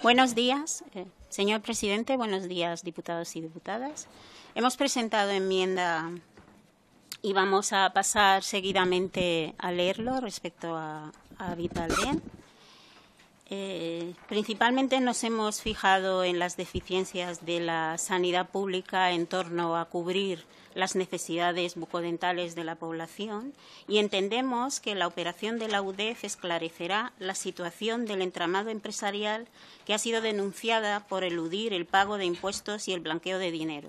Buenos días, eh, señor presidente. Buenos días, diputados y diputadas. Hemos presentado enmienda y vamos a pasar seguidamente a leerlo respecto a, a Vital Bien. Eh, principalmente nos hemos fijado en las deficiencias de la sanidad pública en torno a cubrir las necesidades bucodentales de la población y entendemos que la operación de la UDEF esclarecerá la situación del entramado empresarial que ha sido denunciada por eludir el pago de impuestos y el blanqueo de dinero.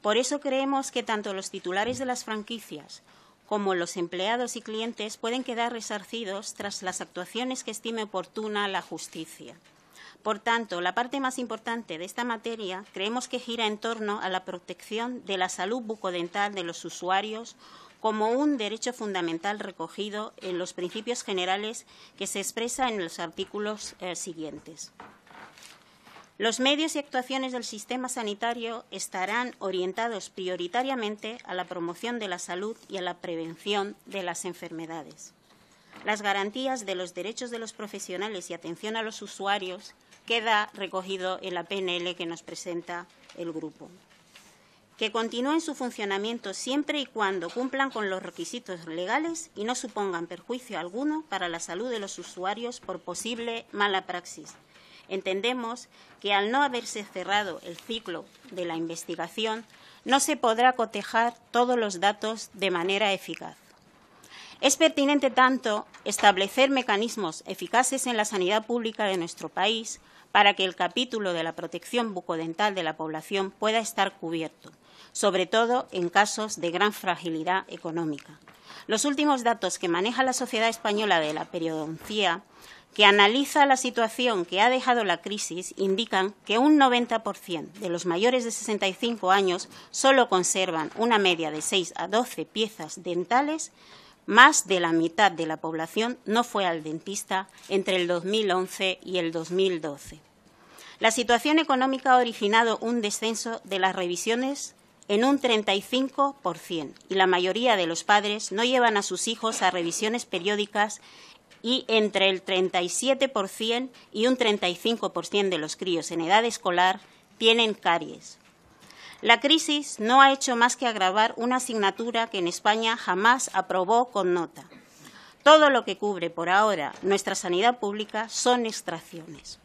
Por eso creemos que tanto los titulares de las franquicias como los empleados y clientes pueden quedar resarcidos tras las actuaciones que estime oportuna la justicia. Por tanto, la parte más importante de esta materia creemos que gira en torno a la protección de la salud bucodental de los usuarios como un derecho fundamental recogido en los principios generales que se expresa en los artículos eh, siguientes. Los medios y actuaciones del sistema sanitario estarán orientados prioritariamente a la promoción de la salud y a la prevención de las enfermedades. Las garantías de los derechos de los profesionales y atención a los usuarios queda recogido en la PNL que nos presenta el grupo. Que continúen su funcionamiento siempre y cuando cumplan con los requisitos legales y no supongan perjuicio alguno para la salud de los usuarios por posible mala praxis Entendemos que al no haberse cerrado el ciclo de la investigación, no se podrá cotejar todos los datos de manera eficaz. Es pertinente, tanto, establecer mecanismos eficaces en la sanidad pública de nuestro país para que el capítulo de la protección bucodental de la población pueda estar cubierto, sobre todo en casos de gran fragilidad económica. Los últimos datos que maneja la Sociedad Española de la Periodoncía que analiza la situación que ha dejado la crisis indican que un 90% de los mayores de 65 años solo conservan una media de 6 a 12 piezas dentales, más de la mitad de la población no fue al dentista entre el 2011 y el 2012. La situación económica ha originado un descenso de las revisiones en un 35% y la mayoría de los padres no llevan a sus hijos a revisiones periódicas y entre el 37% y un 35% de los críos en edad escolar tienen caries. La crisis no ha hecho más que agravar una asignatura que en España jamás aprobó con nota. Todo lo que cubre por ahora nuestra sanidad pública son extracciones.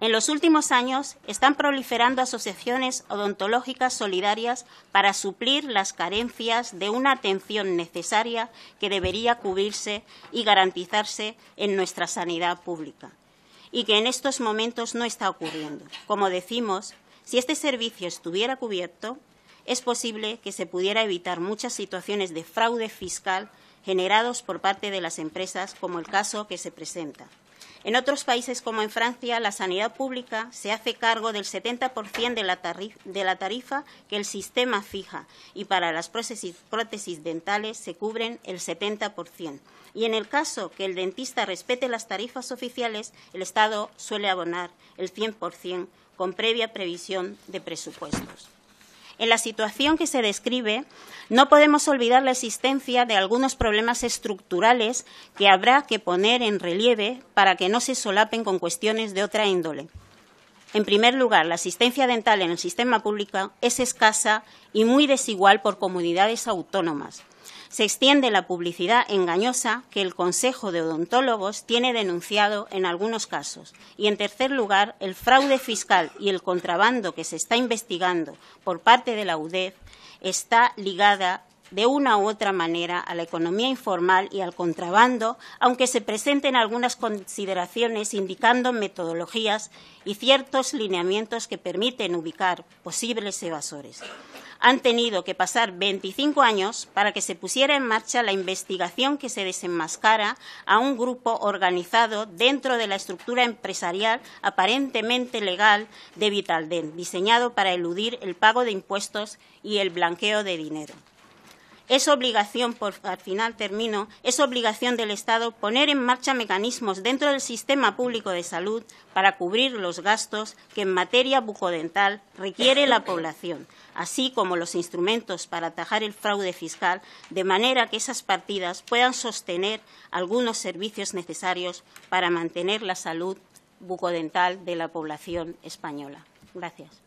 En los últimos años están proliferando asociaciones odontológicas solidarias para suplir las carencias de una atención necesaria que debería cubrirse y garantizarse en nuestra sanidad pública y que en estos momentos no está ocurriendo. Como decimos, si este servicio estuviera cubierto, es posible que se pudiera evitar muchas situaciones de fraude fiscal generados por parte de las empresas, como el caso que se presenta. En otros países como en Francia, la sanidad pública se hace cargo del 70% de la, tarifa, que el sistema fija y para las prótesis, prótesis dentales se cubren el 70%. Y en el caso que el dentista respete las tarifas oficiales, el Estado suele abonar el 100% con previa previsión de presupuestos. En la situación que se describe, no podemos olvidar la existencia de algunos problemas estructurales que habrá que poner en relieve para que no se solapen con cuestiones de otra índole. En primer lugar, la asistencia dental en el sistema público es escasa y muy desigual por comunidades autónomas. Se extiende la publicidad engañosa que el Consejo de Odontólogos tiene denunciado en algunos casos. Y, en tercer lugar, el fraude fiscal y el contrabando que se está investigando por parte de la UDEF está ligada de una u otra manera a la economía informal y al contrabando, aunque se presenten algunas consideraciones indicando metodologías y ciertos lineamientos que permiten ubicar posibles evasores. Han tenido que pasar 25 años para que se pusiera en marcha la investigación que se desenmascara a un grupo organizado dentro de la estructura empresarial aparentemente legal de Vitalden, diseñado para eludir el pago de impuestos y el blanqueo de dinero. Es obligación, al final termino, es obligación del Estado poner en marcha mecanismos dentro del sistema público de salud para cubrir los gastos que en materia bucodental requiere la población, así como los instrumentos para atajar el fraude fiscal, de manera que esas partidas puedan sostener algunos servicios necesarios para mantener la salud bucodental de la población española. Gracias.